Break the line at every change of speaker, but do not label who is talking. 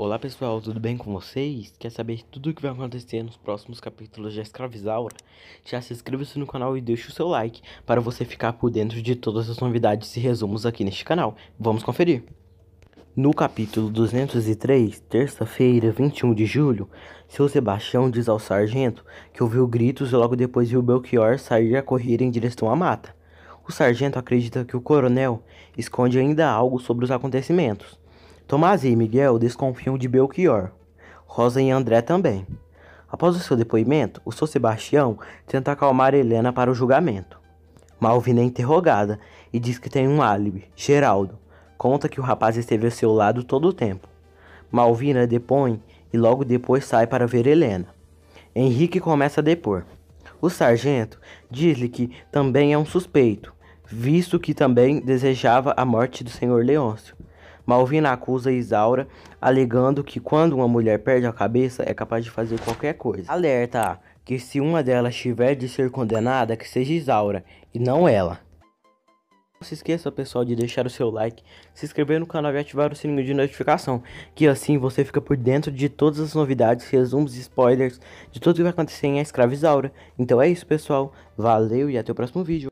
Olá pessoal, tudo bem com vocês? Quer saber tudo o que vai acontecer nos próximos capítulos de Escravizaura? Já se inscreva-se no canal e deixe o seu like para você ficar por dentro de todas as novidades e resumos aqui neste canal. Vamos conferir! No capítulo 203, terça-feira, 21 de julho, seu Sebastião diz ao sargento que ouviu gritos e logo depois viu Belchior sair a correr em direção à mata. O sargento acredita que o coronel esconde ainda algo sobre os acontecimentos Tomás e Miguel desconfiam de Belchior, Rosa e André também. Após o seu depoimento, o Sr. Sebastião tenta acalmar Helena para o julgamento. Malvina é interrogada e diz que tem um álibi, Geraldo. Conta que o rapaz esteve ao seu lado todo o tempo. Malvina depõe e logo depois sai para ver Helena. Henrique começa a depor. O sargento diz-lhe que também é um suspeito, visto que também desejava a morte do senhor Leôncio. Malvina acusa Isaura, alegando que quando uma mulher perde a cabeça é capaz de fazer qualquer coisa. Alerta que se uma delas tiver de ser condenada, que seja Isaura e não ela. Não se esqueça, pessoal, de deixar o seu like, se inscrever no canal e ativar o sininho de notificação, que assim você fica por dentro de todas as novidades, resumos e spoilers de tudo que vai acontecer em A Escrava Isaura. Então é isso, pessoal. Valeu e até o próximo vídeo.